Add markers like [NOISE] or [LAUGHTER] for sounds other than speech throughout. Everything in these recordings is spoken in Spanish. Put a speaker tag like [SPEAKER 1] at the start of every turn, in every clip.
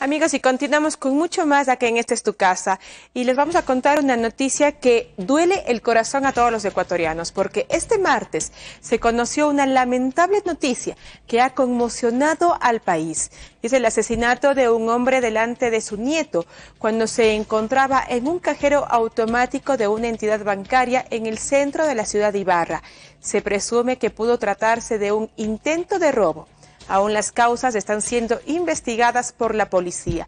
[SPEAKER 1] Amigos, y continuamos con mucho más acá en Este es tu casa. Y les vamos a contar una noticia que duele el corazón a todos los ecuatorianos, porque este martes se conoció una lamentable noticia que ha conmocionado al país. Es el asesinato de un hombre delante de su nieto cuando se encontraba en un cajero automático de una entidad bancaria en el centro de la ciudad de Ibarra. Se presume que pudo tratarse de un intento de robo. Aún las causas están siendo investigadas por la policía.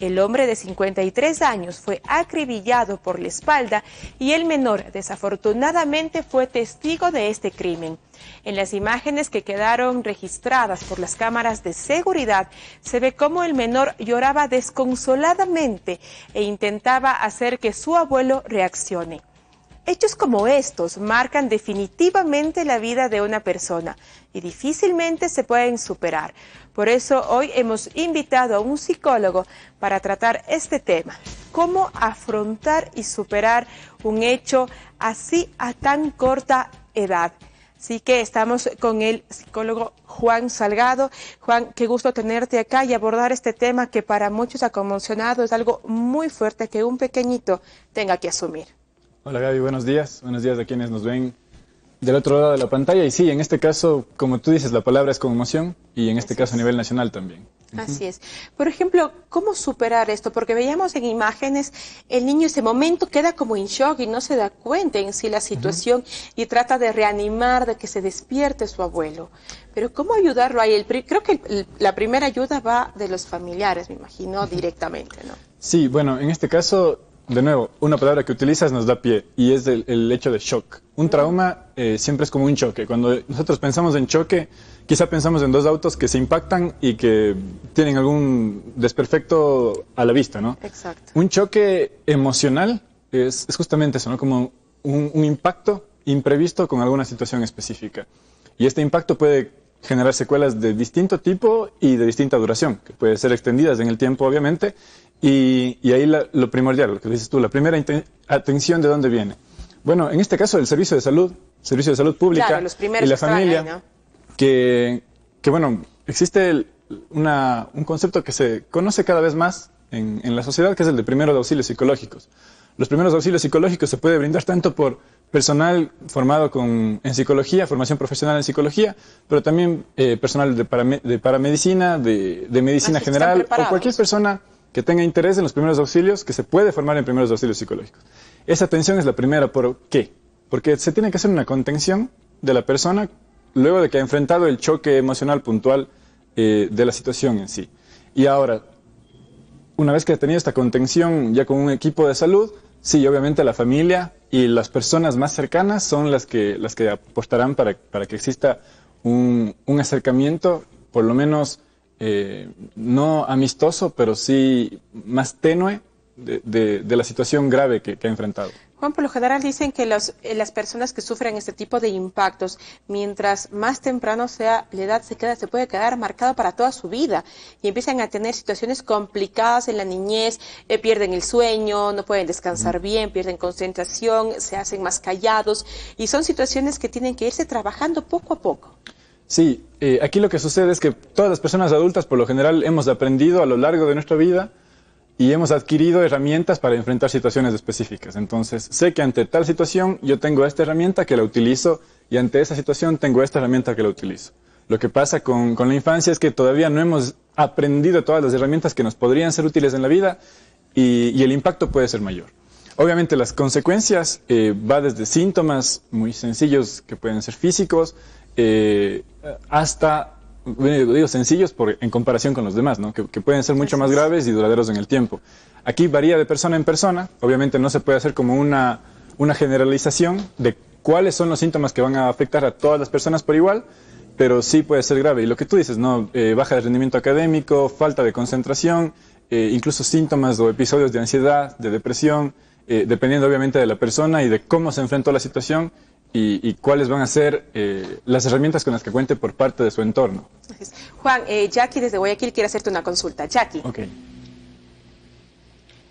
[SPEAKER 1] El hombre de 53 años fue acribillado por la espalda y el menor desafortunadamente fue testigo de este crimen. En las imágenes que quedaron registradas por las cámaras de seguridad se ve cómo el menor lloraba desconsoladamente e intentaba hacer que su abuelo reaccione. Hechos como estos marcan definitivamente la vida de una persona y difícilmente se pueden superar. Por eso hoy hemos invitado a un psicólogo para tratar este tema, cómo afrontar y superar un hecho así a tan corta edad. Así que estamos con el psicólogo Juan Salgado. Juan, qué gusto tenerte acá y abordar este tema que para muchos ha conmocionado, es algo muy fuerte que un pequeñito tenga que asumir.
[SPEAKER 2] Hola Gaby, buenos días. Buenos días a quienes nos ven del otro lado de la pantalla. Y sí, en este caso, como tú dices, la palabra es con emoción y en este caso a nivel nacional también.
[SPEAKER 1] Así es. Por ejemplo, ¿cómo superar esto? Porque veíamos en imágenes, el niño en ese momento queda como en shock y no se da cuenta en sí la situación y trata de reanimar, de que se despierte su abuelo. Pero ¿cómo ayudarlo ahí? creo que la primera ayuda va de los familiares, me imagino, directamente, ¿no?
[SPEAKER 2] Sí, bueno, en este caso de nuevo, una palabra que utilizas nos da pie y es el, hecho de shock. Un mm. trauma eh, siempre es como un choque. Cuando nosotros pensamos en choque, quizá pensamos en dos autos que se impactan y que tienen algún desperfecto a la vista, ¿no? Exacto. Un choque emocional es, justamente eso, ¿no? Como un impacto imprevisto con alguna situación específica. Y este impacto puede generar secuelas de distinto tipo y de distinta duración, que pueden ser extendidas en el tiempo, obviamente. Y, ahí lo primordial, lo que dices tú, la primera atención de dónde viene. Bueno, en este caso, el servicio de salud, servicio de salud pública y la familia, que, bueno, existe una, un concepto que se conoce cada vez más en, en la sociedad, que es el de primeros auxilios psicológicos. Los primeros auxilios psicológicos se puede brindar tanto por personal formado en psicología, formación profesional en psicología, pero también eh, personal de, de paramedicina, de, medicina general o cualquier persona que tenga interés en los primeros auxilios, que se puede formar en primeros auxilios psicológicos. Esa atención es la primera. ¿Por qué? Porque se tiene que hacer una contención de la persona luego de que ha enfrentado el choque emocional puntual eh, de la situación en sí. Y ahora, una vez que ha tenido esta contención ya con un equipo de salud, Sí, obviamente la familia y las personas más cercanas son las que, las que apostarán para, para que exista un, acercamiento, por lo menos eh, no amistoso, pero sí más tenue de, la situación grave que ha enfrentado.
[SPEAKER 1] Juan, por lo general dicen que los, eh, las personas que sufren este tipo de impactos, mientras más temprano sea la edad, se, queda, se puede quedar marcado para toda su vida y empiezan a tener situaciones complicadas en la niñez, eh, pierden el sueño, no pueden descansar bien, pierden concentración, se hacen más callados y son situaciones que tienen que irse trabajando poco a poco.
[SPEAKER 2] Sí, eh, aquí lo que sucede es que todas las personas adultas, por lo general, hemos aprendido a lo largo de nuestra vida y hemos adquirido herramientas para enfrentar situaciones específicas. Entonces, sé que ante tal situación yo tengo esta herramienta que la utilizo y ante esa situación tengo esta herramienta que la utilizo. Lo que pasa con, la infancia es que todavía no hemos aprendido todas las herramientas que nos podrían ser útiles en la vida y, el impacto puede ser mayor. Obviamente las consecuencias van eh, va desde síntomas muy sencillos que pueden ser físicos eh, hasta digo sencillos en comparación con los demás, que, pueden ser mucho más graves y duraderos en el tiempo. Aquí varía de persona en persona, obviamente no se puede hacer como una, una generalización de cuáles son los síntomas que van a afectar a todas las personas por igual, pero sí puede ser grave. Y lo que tú dices, eh, baja de rendimiento académico, falta de concentración, eh, incluso síntomas o episodios de ansiedad, de depresión, eh, dependiendo obviamente de la persona y de cómo se enfrentó a la situación, y, cuáles van a ser eh, las herramientas con las que cuente por parte de su entorno.
[SPEAKER 1] Juan, eh, Jackie desde Guayaquil quiere hacerte una consulta. Jackie.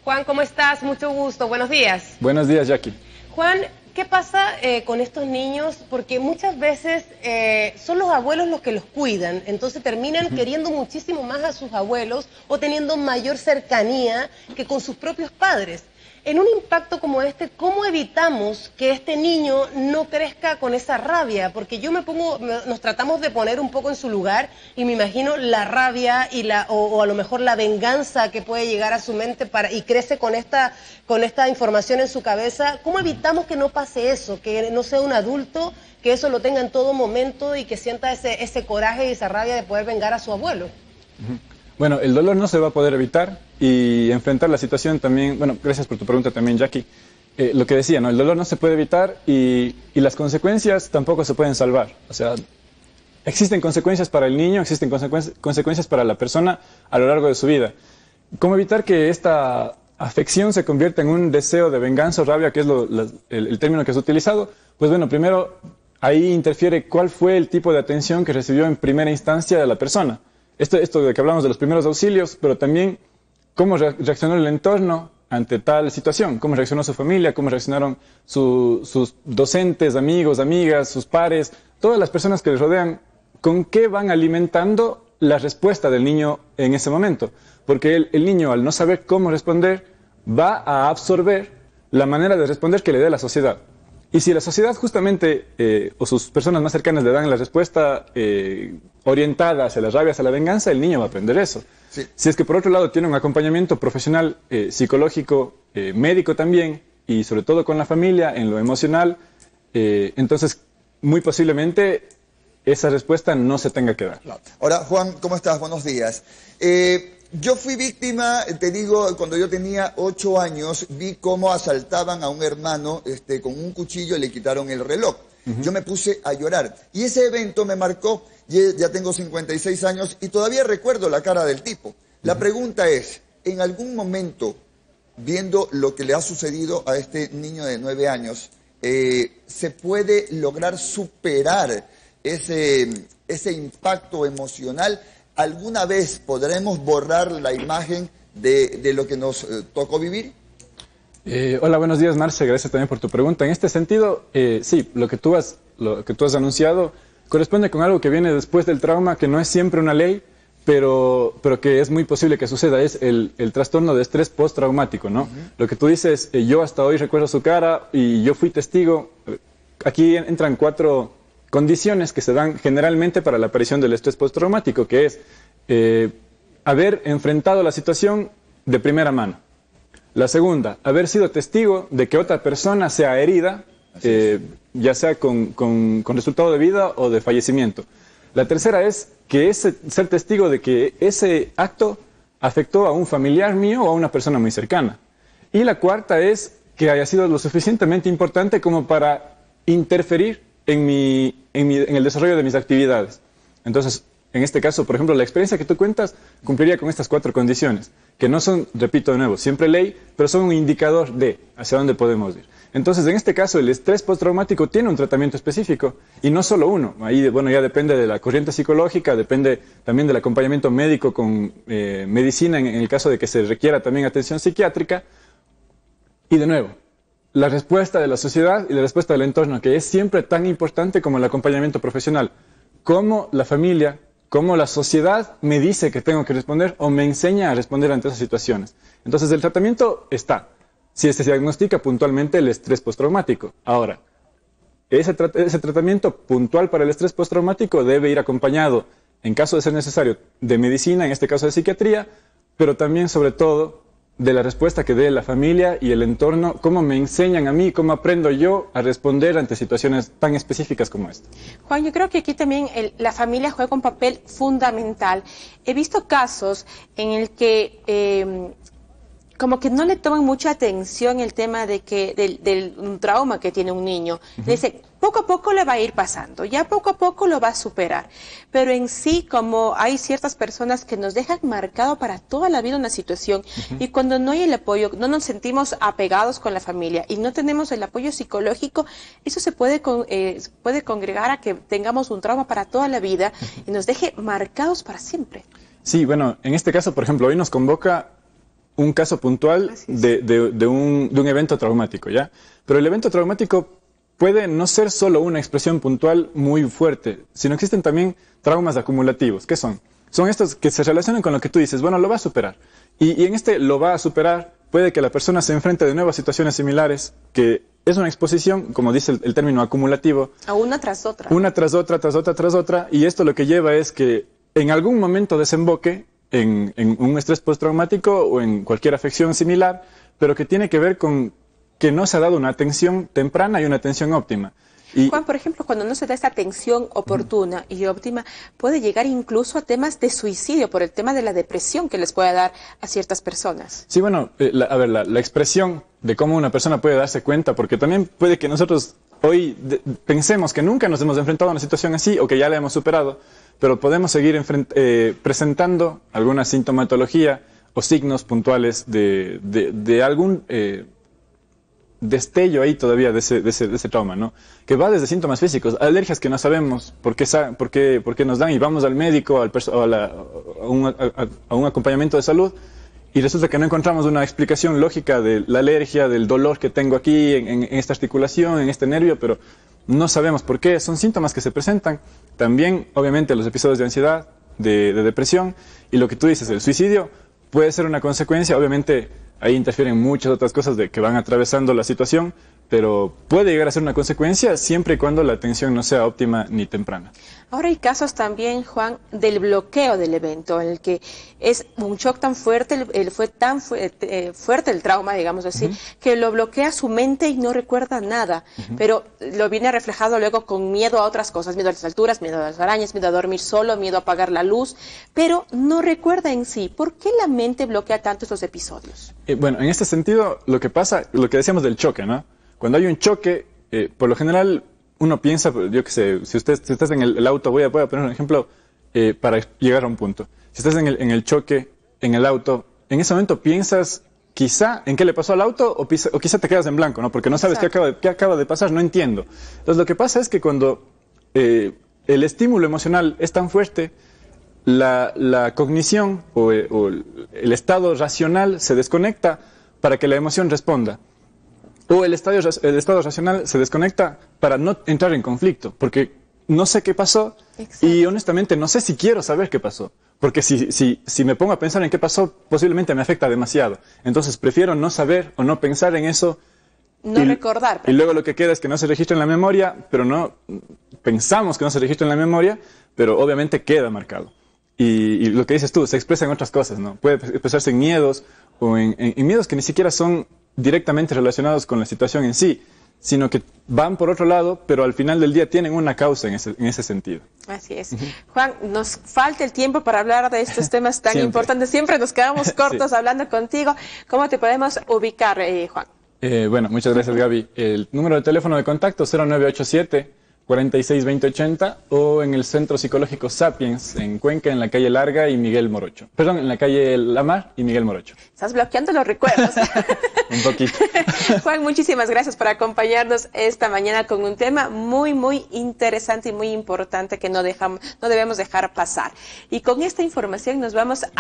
[SPEAKER 1] Juan, ¿cómo estás? Mucho gusto. Buenos días.
[SPEAKER 2] Buenos días, Jackie.
[SPEAKER 1] Juan, ¿qué pasa eh, con estos niños? Porque muchas veces eh, son los abuelos los que los cuidan, entonces terminan queriendo muchísimo más a sus abuelos o teniendo mayor cercanía que con sus propios padres. En un impacto como este, ¿cómo evitamos que este niño no crezca con esa rabia? Porque yo me pongo, nos tratamos de poner un poco en su lugar y me imagino la rabia y la, o, a lo mejor la venganza que puede llegar a su mente para, y crece con esta, con esta información en su cabeza. ¿Cómo evitamos que no pase eso? Que no sea un adulto, que eso lo tenga en todo momento y que sienta ese, ese coraje y esa rabia de poder vengar a su abuelo.
[SPEAKER 2] Bueno, el dolor no se va a poder evitar y enfrentar la situación también, bueno, gracias por tu pregunta también, Jackie. Eh, lo que decía, ¿no? El dolor no se puede evitar y, las consecuencias tampoco se pueden salvar. O sea, existen consecuencias para el niño, existen consecuencias para la persona a lo largo de su vida. ¿Cómo evitar que esta afección se convierta en un deseo de venganza o rabia, que es el, el término que has utilizado? Pues bueno, primero ahí interfiere cuál fue el tipo de atención que recibió en primera instancia de la persona esto, de que hablamos de los primeros auxilios, pero también cómo reaccionó el entorno ante tal situación, cómo reaccionó su familia, cómo reaccionaron sus docentes, amigos, amigas, sus pares, todas las personas que les rodean, con qué van alimentando la respuesta del niño en ese momento. Porque el niño, al no saber cómo responder, va a absorber la manera de responder que le dé la sociedad. Y si la sociedad justamente eh, o sus personas más cercanas le dan la respuesta eh, orientada hacia la rabia, hacia la venganza, el niño va a aprender eso. Sí. Si es que por otro lado tiene un acompañamiento profesional, eh, psicológico, médico también, y sobre todo con la familia, en lo emocional, entonces muy posiblemente esa respuesta no se tenga que dar. Ahora, Juan, ¿cómo estás? Buenos días. Yo fui víctima, te digo, cuando yo tenía ocho años, vi cómo asaltaban a un hermano este, con un cuchillo y le quitaron el reloj. Yo me puse a llorar. Y ese evento me marcó, ya tengo 56 años y todavía recuerdo la cara del tipo. La pregunta es, ¿en algún momento, viendo lo que le ha sucedido a este niño de nueve años, eh, se puede lograr superar ese, ese impacto emocional? ¿alguna vez podremos borrar la imagen de, de lo que nos eh, tocó vivir? Eh, hola, buenos días, Marce. Gracias también por tu pregunta. En este sentido, eh, sí, lo que, tú has, lo que tú has anunciado corresponde con algo que viene después del trauma, que no es siempre una ley, pero, pero que es muy posible que suceda. Es el, el trastorno de estrés postraumático, ¿no? Lo que tú dices, yo hasta hoy recuerdo su cara y yo fui testigo. Aquí entran cuatro condiciones que se dan generalmente para la aparición del estrés postraumático, que es eh, haber enfrentado la situación de primera mano. La segunda, haber sido testigo de que otra persona sea herida, eh, ya sea con, con, resultado de vida o de fallecimiento. La tercera es que ese, ser testigo de que ese acto afectó a un familiar mío o a una persona muy cercana. Y la cuarta es que haya sido lo suficientemente importante como para interferir en, el desarrollo de mis actividades. Entonces, en este caso, por ejemplo, la experiencia que tú cuentas cumpliría con estas cuatro condiciones, que no son, repito de nuevo, siempre ley, pero son un indicador de hacia dónde podemos ir. Entonces, en este caso, el estrés postraumático tiene un tratamiento específico y no solo uno. Ahí, bueno, ya depende de la corriente psicológica, depende también del acompañamiento médico con eh, medicina en el caso de que se requiera también atención psiquiátrica. Y de nuevo, la respuesta de la sociedad y la respuesta del entorno, que es siempre tan importante como el acompañamiento profesional. Cómo la familia, cómo la sociedad me dice que tengo que responder o me enseña a responder ante esas situaciones. Entonces el tratamiento está. Si este se diagnostica puntualmente el estrés postraumático. Ahora, ese, tratamiento puntual para el estrés postraumático debe ir acompañado, en caso de ser necesario, de medicina, en este caso de psiquiatría, pero también, sobre todo, de la respuesta que dé la familia y el entorno, cómo me enseñan a mí, cómo aprendo yo a responder ante situaciones tan específicas como esta.
[SPEAKER 1] Juan, yo creo que aquí también la familia juega un papel fundamental. He visto casos en el que eh, como que no le toman mucha atención el tema de que del, trauma que tiene un niño. Le poco a poco le va a ir pasando, ya poco a poco lo va a superar. Pero en sí, como hay ciertas personas que nos dejan marcado para toda la vida una situación y cuando no hay el apoyo, no nos sentimos apegados con la familia y no tenemos el apoyo psicológico, eso se puede, eh, puede congregar a que tengamos un trauma para toda la vida y nos deje marcados para siempre.
[SPEAKER 2] Sí, bueno, en este caso, por ejemplo, hoy nos convoca un caso puntual de, un, evento traumático, ¿ya? Pero el evento traumático puede no ser solo una expresión puntual muy fuerte, sino existen también traumas acumulativos. ¿Qué son? Son estos que se relacionan con lo que tú dices, bueno, lo va a superar. Y, en este lo va a superar, puede que la persona se enfrente de nuevas situaciones similares, que es una exposición, como dice el, el término acumulativo.
[SPEAKER 1] A una tras otra.
[SPEAKER 2] Una tras otra, tras otra, tras otra. Y esto lo que lleva es que en algún momento desemboque en, un estrés postraumático o en cualquier afección similar, pero que tiene que ver con que no se ha dado una atención temprana y una atención óptima. Y...
[SPEAKER 1] Juan, por ejemplo, cuando no se da esa atención oportuna y óptima, puede llegar incluso a temas de suicidio por el tema de la depresión que les puede dar a ciertas personas.
[SPEAKER 2] Sí, bueno, eh, a ver, la, expresión de cómo una persona puede darse cuenta, porque también puede que nosotros hoy pensemos que nunca nos hemos enfrentado a una situación así o que ya la hemos superado, pero podemos seguir eh, presentando alguna sintomatología o signos puntuales de, algún eh, destello ahí todavía de ese, trauma, ¿no? Que va desde síntomas físicos, alergias que no sabemos por qué, nos dan y vamos al médico al o a, un, acompañamiento de salud y resulta que no encontramos una explicación lógica de la alergia, del dolor que tengo aquí en esta articulación, en este nervio, pero no sabemos por qué, son síntomas que se presentan. También, obviamente, los episodios de ansiedad, de, depresión y lo que tú dices, el suicidio puede ser una consecuencia. Obviamente, ahí interfieren muchas otras cosas de que van atravesando la situación, pero puede llegar a ser una consecuencia siempre y cuando la atención no sea óptima ni temprana.
[SPEAKER 1] Ahora hay casos también, Juan, del bloqueo del evento, en el que es un shock tan fuerte, fue tan eh, fuerte el trauma, digamos así, que lo bloquea su mente y no recuerda nada, pero lo viene reflejado luego con miedo a otras cosas, miedo a las alturas, miedo a las arañas, miedo a dormir solo, miedo a apagar la luz, pero no recuerda en sí. ¿Por qué la mente bloquea tanto estos episodios?
[SPEAKER 2] Eh, bueno, en este sentido, lo que pasa, lo que decíamos del choque, ¿no? Cuando hay un choque, eh, por lo general uno piensa, pues, yo que sé, si, usted, estás en el, auto, voy a, poner un ejemplo eh, para llegar a un punto. Si estás en el, choque, en el auto, en ese momento piensas quizá en qué le pasó al auto o, quizá te quedas en blanco, ¿no? Porque no sabes qué acaba, de, qué acaba, de, pasar, no entiendo. Entonces lo que pasa es que cuando eh, el estímulo emocional es tan fuerte, la, cognición o el estado racional se desconecta para que la emoción responda o el, Estado Racional se desconecta para no entrar en conflicto, porque no sé qué pasó y honestamente no sé si quiero saber qué pasó, porque si, me pongo a pensar en qué pasó, posiblemente me afecta demasiado. Entonces prefiero no saber o no pensar en eso.
[SPEAKER 1] No recordar. Y
[SPEAKER 2] luego lo que queda es que no se registra en la memoria, pero no pensamos que no se registra en la memoria, pero obviamente queda marcado. Y, lo que dices tú, se expresa en otras cosas, ¿no? Puede expresarse en miedos o en miedos que ni siquiera son directamente relacionados con la situación en sí, sino que van por otro lado, pero al final del día tienen una causa en ese, en ese sentido.
[SPEAKER 1] Así es. Juan, nos falta el tiempo para hablar de estos temas tan importantes. Siempre nos quedamos [LAUGHS] cortos hablando contigo. ¿Cómo te podemos ubicar, eh, Juan?
[SPEAKER 2] Eh, bueno, muchas gracias, Gaby. El número de teléfono de contacto 0987 46 2080 o en el Centro Psicológico Sapiens en Cuenca, en la calle Larga y Miguel Morocho. Perdón, en la calle Lamar y Miguel Morocho.
[SPEAKER 1] Estás bloqueando los recuerdos.
[SPEAKER 2] [LAUGHS] [LAUGHS] un poquito.
[SPEAKER 1] [LAUGHS] Juan, muchísimas gracias por acompañarnos esta mañana con un tema muy, muy interesante y muy importante que no, dejamos, no debemos dejar pasar. Y con esta información nos vamos a...